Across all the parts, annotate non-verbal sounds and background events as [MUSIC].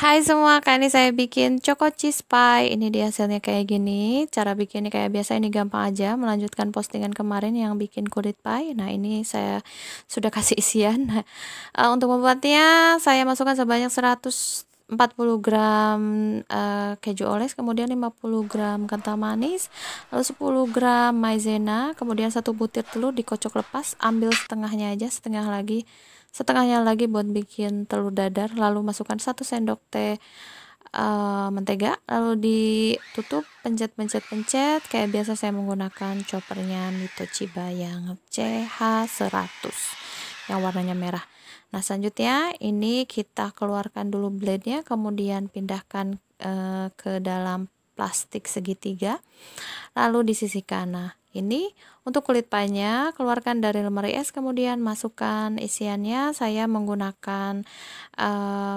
Hai semua, kali ini saya bikin choco cheese pie. Ini dia hasilnya kayak gini. Cara bikinnya kayak biasa, ini gampang aja. Melanjutkan postingan kemarin yang bikin kulit pie. Nah, ini saya sudah kasih isian. Nah, [LAUGHS] untuk membuatnya, saya masukkan sebanyak 100 40 gram uh, keju oles, kemudian 50 gram kental manis, lalu 10 gram maizena, kemudian satu butir telur dikocok lepas, ambil setengahnya aja, setengah lagi, setengahnya lagi buat bikin telur dadar, lalu masukkan satu sendok teh uh, mentega, lalu ditutup, pencet-pencet-pencet, kayak biasa saya menggunakan choppernya Mitochiba yang CH100 yang warnanya merah. Nah, selanjutnya ini kita keluarkan dulu blade-nya, kemudian pindahkan e, ke dalam plastik segitiga, lalu disisihkan. Nah, ini untuk kulit panya, keluarkan dari lemari es, kemudian masukkan isiannya. Saya menggunakan e,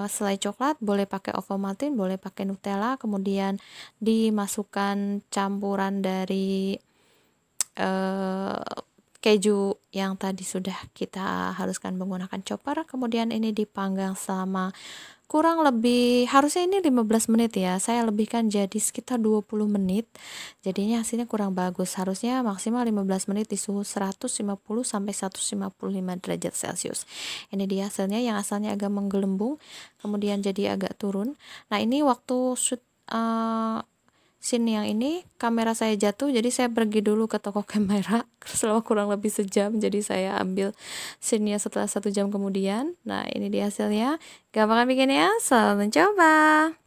selai coklat, boleh pakai ovomaltin boleh pakai Nutella, kemudian dimasukkan campuran dari eh, keju yang tadi sudah kita haluskan menggunakan chopper kemudian ini dipanggang selama kurang lebih harusnya ini 15 menit ya saya lebihkan jadi sekitar 20 menit jadinya hasilnya kurang bagus harusnya maksimal 15 menit di suhu 150 sampai 155 derajat celcius ini dia hasilnya yang asalnya agak menggelembung kemudian jadi agak turun nah ini waktu shoot uh, sini yang ini kamera saya jatuh jadi saya pergi dulu ke toko [LAUGHS] kamera selama kurang lebih sejam jadi saya ambil sini ya setelah satu jam kemudian nah ini dia hasilnya gampang kan bikinnya selamat mencoba